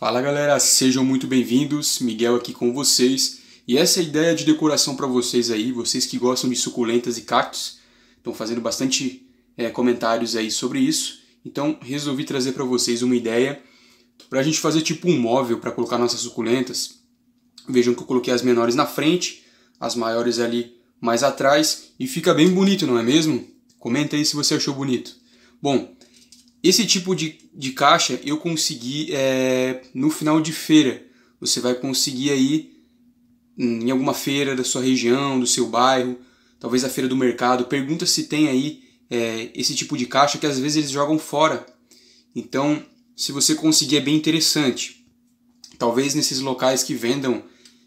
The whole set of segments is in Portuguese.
Fala galera, sejam muito bem-vindos, Miguel aqui com vocês. E essa é ideia de decoração para vocês aí, vocês que gostam de suculentas e cactos, estão fazendo bastante é, comentários aí sobre isso. Então resolvi trazer para vocês uma ideia para a gente fazer tipo um móvel para colocar nossas suculentas. Vejam que eu coloquei as menores na frente, as maiores ali mais atrás e fica bem bonito, não é mesmo? Comenta aí se você achou bonito. Bom, esse tipo de, de caixa eu consegui é, no final de feira. Você vai conseguir aí hum, em alguma feira da sua região, do seu bairro, talvez a feira do mercado. Pergunta se tem aí é, esse tipo de caixa que às vezes eles jogam fora. Então, se você conseguir, é bem interessante. Talvez nesses locais que vendam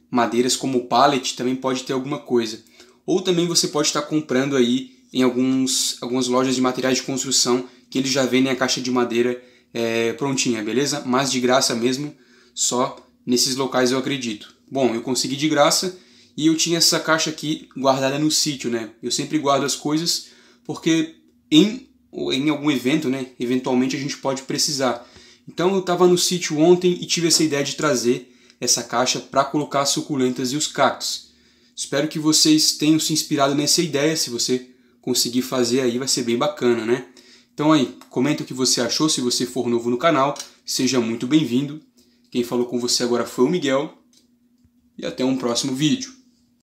madeiras como pallet também pode ter alguma coisa. Ou também você pode estar comprando aí em alguns, algumas lojas de materiais de construção que eles já vendem a caixa de madeira é, prontinha, beleza? Mas de graça mesmo, só nesses locais eu acredito. Bom, eu consegui de graça e eu tinha essa caixa aqui guardada no sítio, né? Eu sempre guardo as coisas porque em, em algum evento, né? Eventualmente a gente pode precisar. Então eu estava no sítio ontem e tive essa ideia de trazer essa caixa para colocar as suculentas e os cactos. Espero que vocês tenham se inspirado nessa ideia. Se você conseguir fazer aí, vai ser bem bacana, né? Então aí, comenta o que você achou se você for novo no canal. Seja muito bem-vindo. Quem falou com você agora foi o Miguel. E até um próximo vídeo.